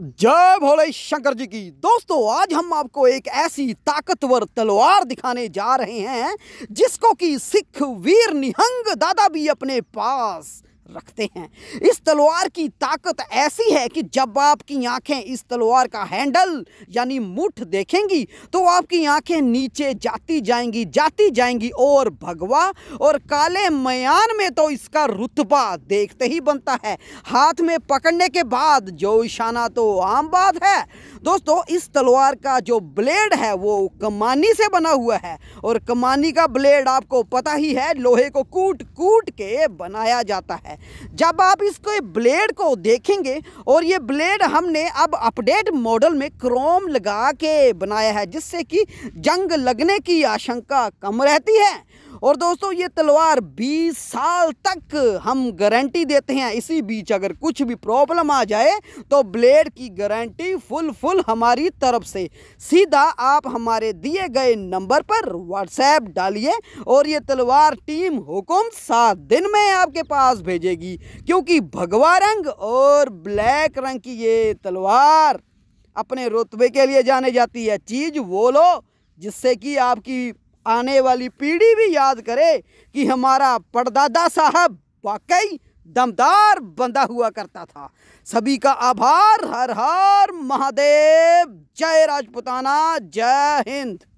जय भोले शंकर जी की दोस्तों आज हम आपको एक ऐसी ताकतवर तलवार दिखाने जा रहे हैं जिसको कि सिख वीर निहंग दादा भी अपने पास रखते हैं इस तलवार की ताकत ऐसी है कि जब आपकी आंखें इस तलवार का हैंडल यानी मुठ देखेंगी तो आपकी आंखें नीचे जाती जाएंगी जाती जाएंगी और भगवा और काले मयान में तो इसका रुतबा देखते ही बनता है हाथ में पकड़ने के बाद जो इशाना तो आम बात है दोस्तों इस तलवार का जो ब्लेड है वो कमानी से बना हुआ है और कमानी का ब्लेड आपको पता ही है लोहे को कूट कूट के बनाया जाता है जब आप इसको ब्लेड को देखेंगे और ये ब्लेड हमने अब अपडेट मॉडल में क्रोम लगा के बनाया है जिससे कि जंग लगने की आशंका कम रहती है और दोस्तों ये तलवार 20 साल तक हम गारंटी देते हैं इसी बीच अगर कुछ भी प्रॉब्लम आ जाए तो ब्लेड की गारंटी फुल फुल हमारी तरफ से सीधा आप हमारे दिए गए नंबर पर व्हाट्सएप डालिए और ये तलवार टीम हुकुम सात दिन में आपके पास भेजेगी क्योंकि भगवा रंग और ब्लैक रंग की ये तलवार अपने रुतबे के लिए जाने जाती है चीज़ वो लो जिससे कि आपकी आने वाली पीढ़ी भी याद करे कि हमारा पड़दादा साहब वाकई दमदार बंदा हुआ करता था सभी का आभार हर हर महादेव जय राजपुताना जय हिंद